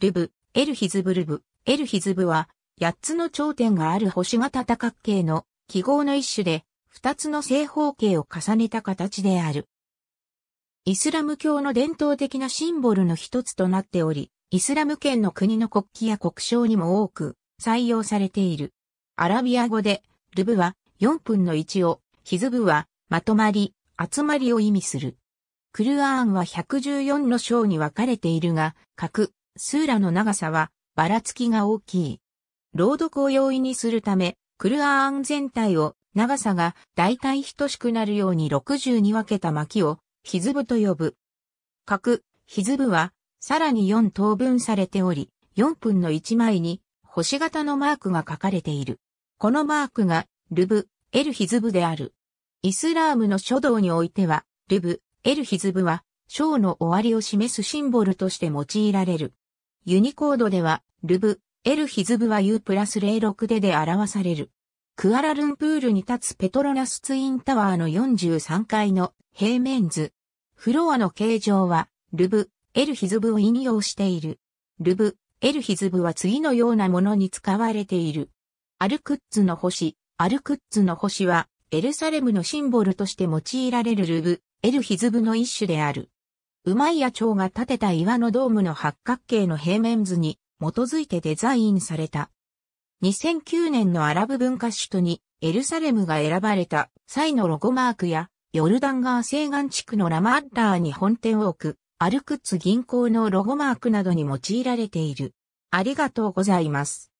ルブ、エルヒズブルブ、エルヒズブは、8つの頂点がある星型多角形の記号の一種で、2つの正方形を重ねた形である。イスラム教の伝統的なシンボルの一つとなっており、イスラム圏の国の国旗や国章にも多く採用されている。アラビア語で、ルブは4分の1を、ヒズブはまとまり、集まりを意味する。クルアーンは114の章に分かれているが、各スーラの長さはばらつきが大きい。朗読を容易にするため、クルアーン全体を長さが大体等しくなるように60に分けた巻をヒズブと呼ぶ。各ヒズブはさらに4等分されており、4分の1枚に星型のマークが書かれている。このマークがルブ、エルヒズブである。イスラームの書道においては、ルブ、エルヒズブは章の終わりを示すシンボルとして用いられる。ユニコードでは、ルブ、エルヒズブは U プラス06でで表される。クアラルンプールに立つペトロナスツインタワーの43階の平面図。フロアの形状は、ルブ、エルヒズブを引用している。ルブ、エルヒズブは次のようなものに使われている。アルクッズの星、アルクッズの星は、エルサレムのシンボルとして用いられるルブ、エルヒズブの一種である。まい野鳥が建てた岩のドームの八角形の平面図に基づいてデザインされた。2009年のアラブ文化首都にエルサレムが選ばれた際のロゴマークやヨルダン川西岸地区のラマッラーに本店を置くアルクッツ銀行のロゴマークなどに用いられている。ありがとうございます。